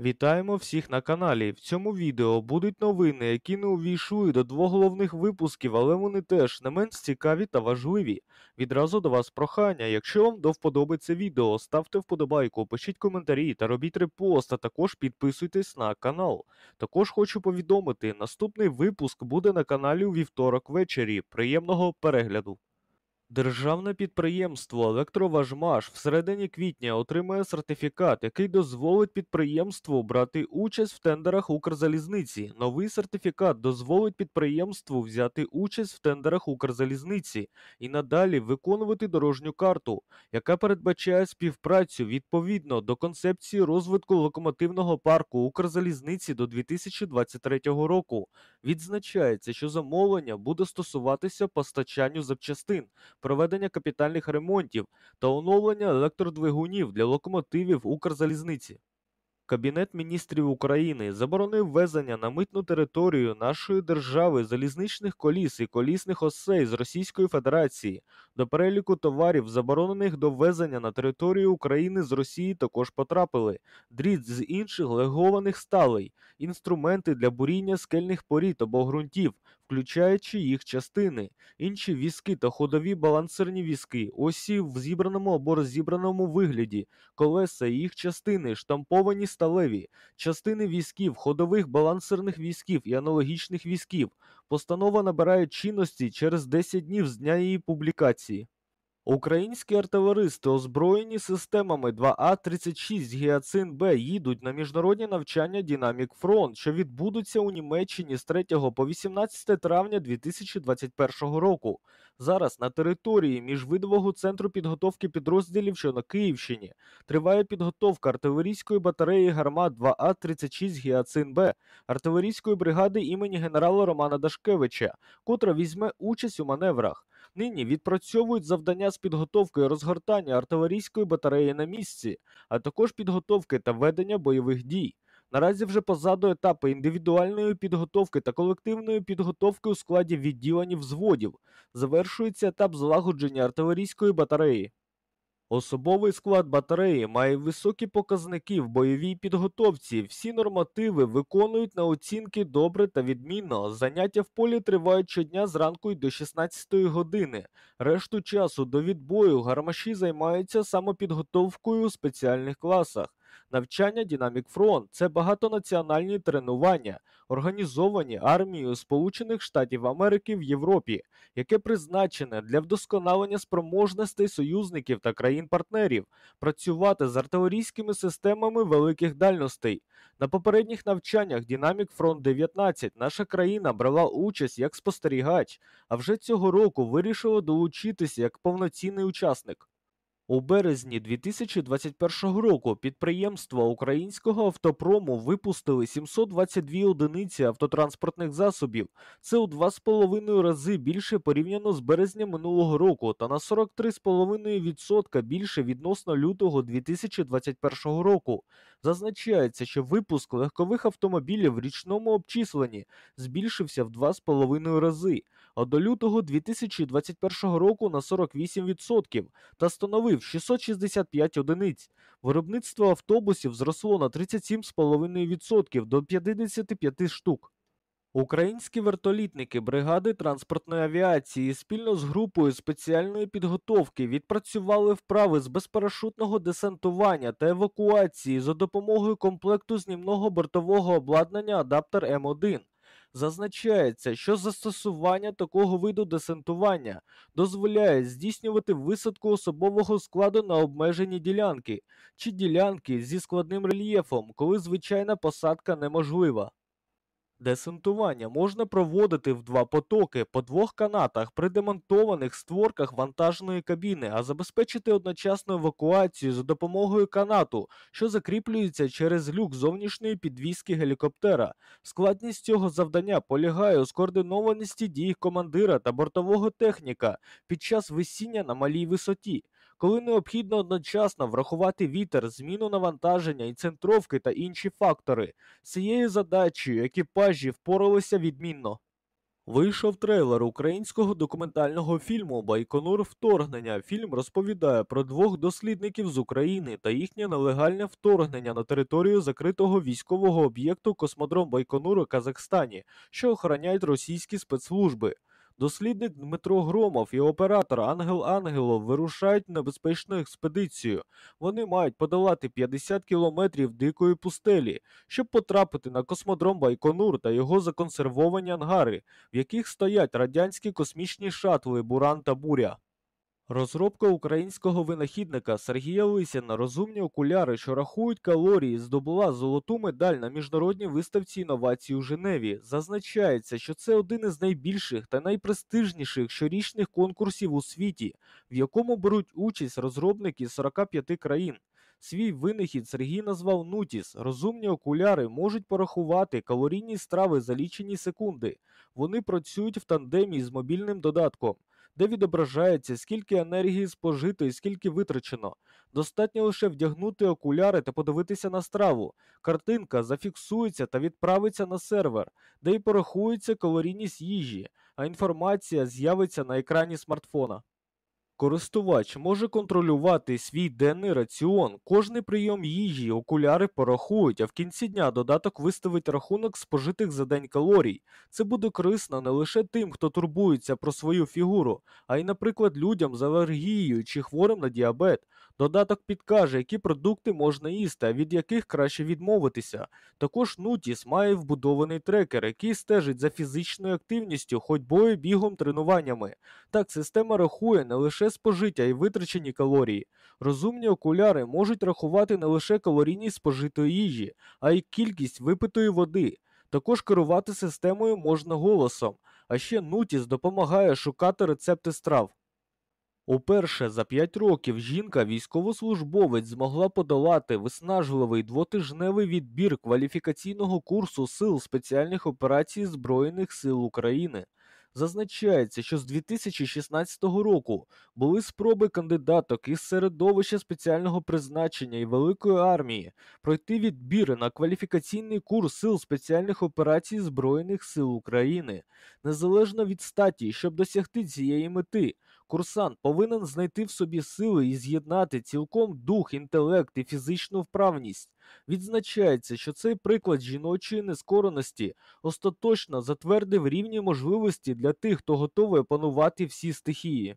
Вітаємо всіх на каналі. В цьому відео будуть новини, які не увійшли до двох головних випусків, але вони теж не менш цікаві та важливі. Відразу до вас прохання. Якщо вам до вподоби відео, ставте вподобайку, пишіть коментарі та робіть репост, а також підписуйтесь на канал. Також хочу повідомити, наступний випуск буде на каналі у вівторок ввечері. Приємного перегляду! Державне підприємство Електроважмаш всередині квітня отримає сертифікат, який дозволить підприємству брати участь в тендерах Укрзалізниці. Новий сертифікат дозволить підприємству взяти участь в тендерах Укрзалізниці і надалі виконувати дорожню карту, яка передбачає співпрацю відповідно до концепції розвитку локомотивного парку Укрзалізниці до 2023 року. Відзначається, що замовлення буде стосуватися постачанню запчастин проведення капітальних ремонтів та оновлення електродвигунів для локомотивів Укрзалізниці. Кабінет міністрів України заборонив везення на митну територію нашої держави залізничних коліс і колісних осей з Російської Федерації. До переліку товарів, заборонених до ввезення на територію України з Росії, також потрапили дріт з інших легованих сталей, інструменти для буріння скельних порід або ґрунтів, включаючи їх частини, інші візки та ходові балансерні візки, осі в зібраному або розібраному вигляді, колеса і їх частини, штамповані сталеві, частини візків, ходових балансерних візків і аналогічних візків. Постанова набирає чинності через 10 днів з дня її публікації. Українські артилеристи, озброєні системами 2А-36 гіацин Б, їдуть на міжнародні навчання Дінамік Фронт, що відбудуться у Німеччині з 3 по 18 травня 2021 року. Зараз на території міжвидового центру підготовки підрозділів, що на Київщині, триває підготовка артилерійської батареї гармат 2А-36 гіацин Б, артилерійської бригади імені генерала Романа Дашкевича, котра візьме участь у маневрах. Нині відпрацьовують завдання з підготовки розгортання артилерійської батареї на місці, а також підготовки та ведення бойових дій. Наразі вже позаду етапи індивідуальної підготовки та колективної підготовки у складі відділень взводів. Завершується етап злагодження артилерійської батареї. Особовий склад батареї має високі показники в бойовій підготовці. Всі нормативи виконують на оцінки добре та відмінно. Заняття в полі тривають щодня з ранку й до 16 години. Решту часу до відбою гармаші займаються самопідготовкою у спеціальних класах. Навчання Dynamic Front – це багатонаціональні тренування, організовані армією Сполучених Штатів Америки в Європі, яке призначене для вдосконалення спроможностей союзників та країн-партнерів працювати з артилерійськими системами великих дальностей. На попередніх навчаннях Dynamic Front 19 наша країна брала участь як спостерігач, а вже цього року вирішила долучитися як повноцінний учасник. У березні 2021 року підприємства українського автопрому випустили 722 одиниці автотранспортних засобів. Це у 2,5 рази більше порівняно з березня минулого року та на 43,5% більше відносно лютого 2021 року. Зазначається, що випуск легкових автомобілів в річному обчисленні збільшився в 2,5 рази а до лютого 2021 року на 48% та становив 665 одиниць. Виробництво автобусів зросло на 37,5% до 55 штук. Українські вертолітники бригади транспортної авіації спільно з групою спеціальної підготовки відпрацювали вправи з безпарашутного десантування та евакуації за допомогою комплекту знімного бортового обладнання адаптер М1 зазначається, що застосування такого виду десантування дозволяє здійснювати висадку особового складу на обмежені ділянки чи ділянки зі складним рельєфом, коли звичайна посадка неможлива. Десантування можна проводити в два потоки по двох канатах при демонтованих створках вантажної кабіни, а забезпечити одночасну евакуацію за допомогою канату, що закріплюється через люк зовнішньої підвіски гелікоптера. Складність цього завдання полягає у скоординованості дій командира та бортового техніка під час висіння на малій висоті коли необхідно одночасно врахувати вітер, зміну навантаження і центровки та інші фактори. З Цією задачею екіпажі впоралися відмінно. Вийшов трейлер українського документального фільму Байконур вторгнення. Фільм розповідає про двох дослідників з України та їхнє нелегальне вторгнення на територію закритого військового об'єкту Космодром Байконур у Казахстані, що охороняють російські спецслужби. Дослідник Дмитро Громов і оператор Ангел Ангелов вирушають в небезпечну експедицію. Вони мають подолати 50 кілометрів дикої пустелі, щоб потрапити на космодром Байконур та його законсервовані ангари, в яких стоять радянські космічні шатли Буран та Буря. Розробка українського винахідника Сергія Лисіна розумні окуляри, що рахують калорії, здобула золоту медаль на міжнародній виставці інновацій у Женеві. Зазначається, що це один із найбільших та найпрестижніших щорічних конкурсів у світі, в якому беруть участь розробники 45 країн. Свій винахід Сергій назвав Нутіс. Розумні окуляри можуть порахувати калорійні страви за лічені секунди. Вони працюють в тандемі з мобільним додатком де відображається, скільки енергії спожито і скільки витрачено. Достатньо лише вдягнути окуляри та подивитися на страву. Картинка зафіксується та відправиться на сервер, де й порахується калорійність їжі, а інформація з'явиться на екрані смартфона. Користувач може контролювати свій денний раціон, кожний прийом їжі, окуляри порахують, а в кінці дня додаток виставить рахунок спожитих за день калорій. Це буде корисно не лише тим, хто турбується про свою фігуру, а й, наприклад, людям з алергією чи хворим на діабет. Додаток підкаже, які продукти можна їсти, а від яких краще відмовитися. Також Nutis має вбудований трекер, який стежить за фізичною активністю, ходьбою, бігом, тренуваннями. Так, система рахує не лише спожиття і витрачені калорії. Розумні окуляри можуть рахувати не лише калорійність спожитої їжі, а й кількість випитої води. Також керувати системою можна голосом. А ще Nutis допомагає шукати рецепти страв. Уперше за п'ять років жінка, військовослужбовець, змогла подолати виснажливий двотижневий відбір кваліфікаційного курсу Сил спеціальних операцій Збройних сил України. Зазначається, що з 2016 року були спроби кандидаток із середовища спеціального призначення і великої армії пройти відбір на кваліфікаційний курс сил спеціальних операцій Збройних сил України, незалежно від статі, щоб досягти цієї мети. Курсант повинен знайти в собі сили і з'єднати цілком дух, інтелект і фізичну вправність. Відзначається, що цей приклад жіночої нескореності остаточно затвердив рівні можливості для тих, хто готовий опанувати всі стихії.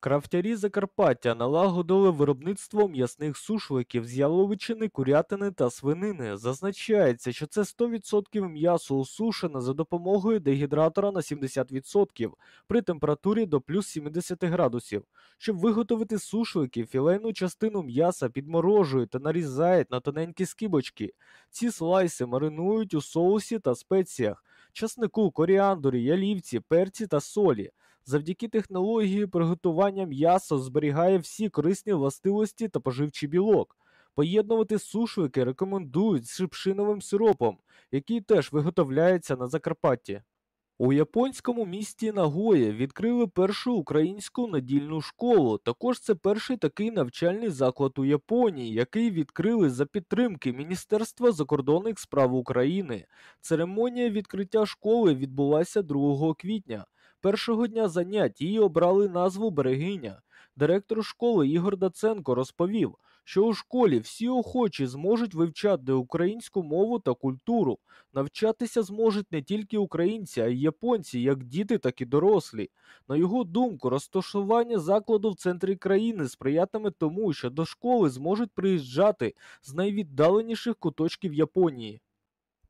Крафтярі Закарпаття налагодили виробництво м'ясних сушликів з яловичини, курятини та свинини. Зазначається, що це 100% м'ясо усушене за допомогою дегідратора на 70% при температурі до плюс 70 градусів. Щоб виготовити сушлики, філейну частину м'яса підморожують та нарізають на тоненькі скибочки. Ці слайси маринують у соусі та спеціях, часнику, коріандорі, ялівці, перці та солі. Завдяки технології приготування м'ясо зберігає всі корисні властивості та поживчий білок. Поєднувати сушвики рекомендують з шипшиновим сиропом, який теж виготовляється на Закарпатті. У японському місті Нагоє відкрили першу українську надільну школу. Також це перший такий навчальний заклад у Японії, який відкрили за підтримки Міністерства закордонних справ України. Церемонія відкриття школи відбулася 2 квітня. Першого дня занять її обрали назву берегиня. Директор школи Ігор Даценко розповів, що у школі всі охочі зможуть вивчати українську мову та культуру. Навчатися зможуть не тільки українці, а й японці, як діти, так і дорослі. На його думку, розташування закладу в центрі країни сприятиме тому, що до школи зможуть приїжджати з найвіддаленіших куточків Японії.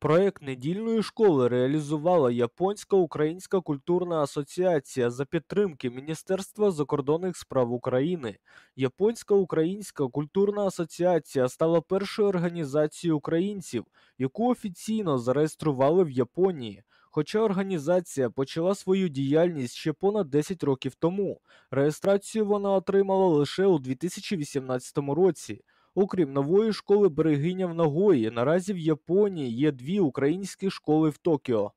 Проект недільної школи реалізувала Японська українська культурна асоціація за підтримки Міністерства закордонних справ України. Японська українська культурна асоціація стала першою організацією українців, яку офіційно зареєстрували в Японії. Хоча організація почала свою діяльність ще понад 10 років тому, реєстрацію вона отримала лише у 2018 році. Окрім нової школи берегиня в Нагої, наразі в Японії є дві українські школи в Токіо.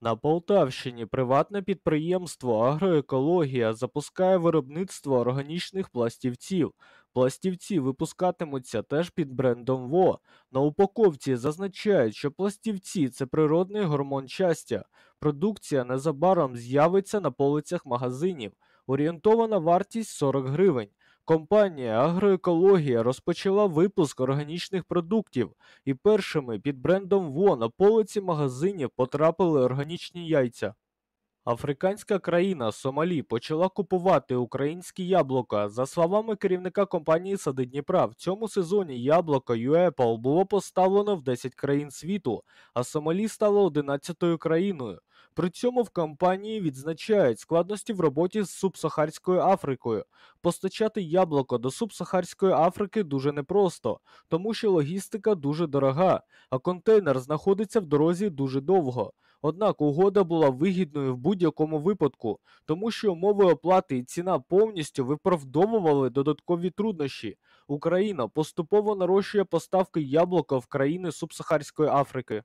На Полтавщині приватне підприємство Агроекологія запускає виробництво органічних пластівців. Пластівці випускатимуться теж під брендом ВО. На упаковці зазначають, що пластівці це природний гормон щастя. Продукція незабаром з'явиться на полицях магазинів. Орієнтована вартість 40 гривень. Компанія Агроекологія розпочала випуск органічних продуктів, і першими під брендом ВО на полиці магазинів потрапили органічні яйця. Африканська країна Сомалі почала купувати українські яблука. За словами керівника компанії Сади Дніпра, в цьому сезоні яблуко UAPL було поставлено в 10 країн світу, а Сомалі стало 11 країною. При цьому в компанії відзначають складності в роботі з субсахарською Африкою. Постачати яблуко до субсахарської Африки дуже непросто, тому що логістика дуже дорога, а контейнер знаходиться в дорозі дуже довго. Однак угода була вигідною в будь-якому випадку, тому що умови оплати і ціна повністю виправдовували додаткові труднощі. Україна поступово нарощує поставки яблука в країни субсахарської Африки.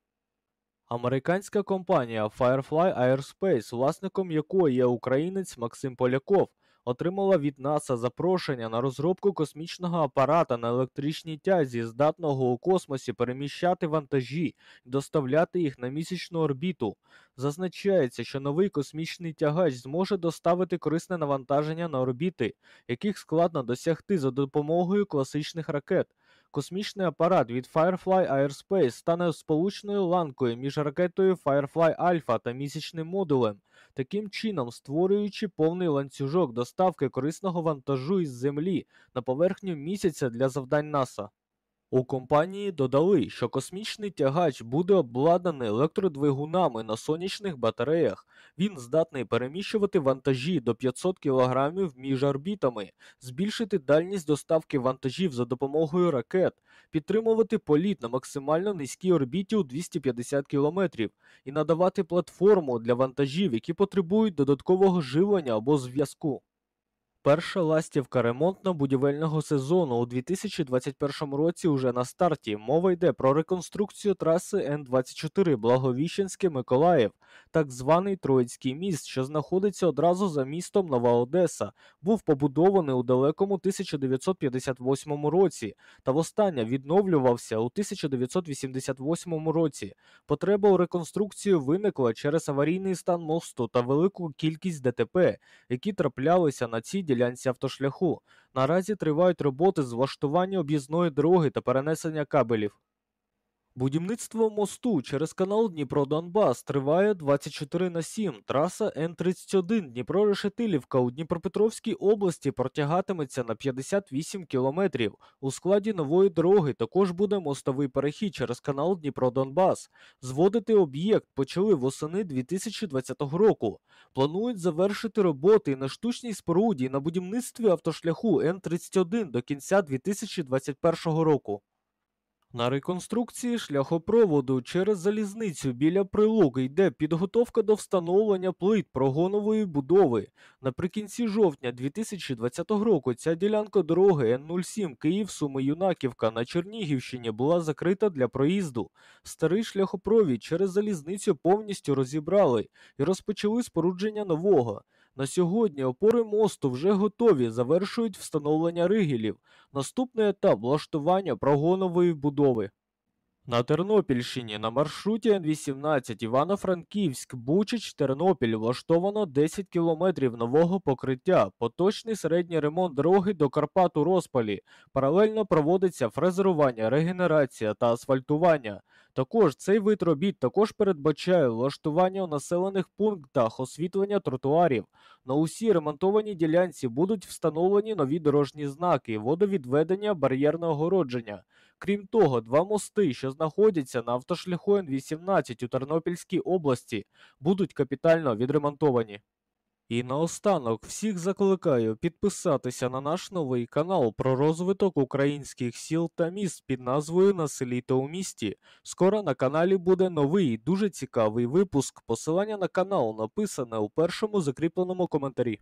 Американська компанія Firefly Aerospace, власником якої є українець Максим Поляков, отримала від НАСА запрошення на розробку космічного апарата на електричній тязі, здатного у космосі переміщати вантажі і доставляти їх на місячну орбіту. Зазначається, що новий космічний тягач зможе доставити корисне навантаження на орбіти, яких складно досягти за допомогою класичних ракет. Космічний апарат від Firefly AirSpace стане сполучною ланкою між ракетою Firefly Alpha та місячним модулем, таким чином створюючи повний ланцюжок доставки корисного вантажу із землі на поверхню місяця для завдань НАСА. У компанії додали, що космічний тягач буде обладнаний електродвигунами на сонячних батареях. Він здатний переміщувати вантажі до 500 кг між орбітами, збільшити дальність доставки вантажів за допомогою ракет, підтримувати політ на максимально низькій орбіті у 250 км і надавати платформу для вантажів, які потребують додаткового живлення або зв'язку. Перша ластівка ремонтно-будівельного сезону у 2021 році уже на старті. Мова йде про реконструкцію траси Н-24 Благовіщенське Миколаїв, так званий Троїцький міст, що знаходиться одразу за містом Нова Одеса, був побудований у далекому 1958 році та востаннє відновлювався у 1988 році. Потреба у реконструкцію виникла через аварійний стан мосту та велику кількість ДТП, які траплялися на цій ділянці ділянці автошляху. Наразі тривають роботи з влаштування об'їзної дороги та перенесення кабелів. Будівництво мосту через канал Дніпро-Донбас триває 24 на 7. Траса Н-31 Дніпро Решетилівка у Дніпропетровській області протягатиметься на 58 кілометрів. У складі нової дороги також буде мостовий перехід через канал Дніпро-Донбас. Зводити об'єкт почали восени 2020 року. Планують завершити роботи на штучній споруді на будівництві автошляху Н-31 до кінця 2021 року. На реконструкції шляхопроводу через залізницю біля прилоги йде підготовка до встановлення плит прогонової будови. Наприкінці жовтня 2020 року ця ділянка дороги Н-07 Київ Суми Юнаківка на Чернігівщині була закрита для проїзду. Старий шляхопровід через залізницю повністю розібрали і розпочали спорудження нового. На сьогодні опори мосту вже готові, завершують встановлення ригелів. Наступний етап влаштування прогонової будови. На Тернопільщині на маршруті Н-18 Івано-Франківськ, Бучич, Тернопіль влаштовано 10 кілометрів нового покриття, поточний середній ремонт дороги до Карпату розпалі. Паралельно проводиться фрезерування, регенерація та асфальтування. Також цей вид робіт також передбачає влаштування у населених пунктах освітлення тротуарів. На усі ремонтованій ділянці будуть встановлені нові дорожні знаки, водовідведення, бар'єрне огородження. Крім того, два мости, що знаходяться на автошляху Н-18 у Тернопільській області, будуть капітально відремонтовані. І наостанок всіх закликаю підписатися на наш новий канал про розвиток українських сіл та міст під назвою «На та у місті. Скоро на каналі буде новий дуже цікавий випуск. Посилання на канал написане у першому закріпленому коментарі.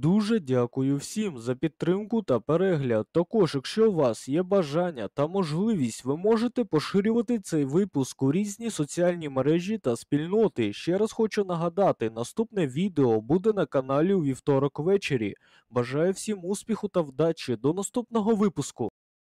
Дуже дякую всім за підтримку та перегляд. Також, якщо у вас є бажання та можливість, ви можете поширювати цей випуск у різні соціальні мережі та спільноти. Ще раз хочу нагадати, наступне відео буде на каналі у вівторок ввечері. Бажаю всім успіху та вдачі. До наступного випуску!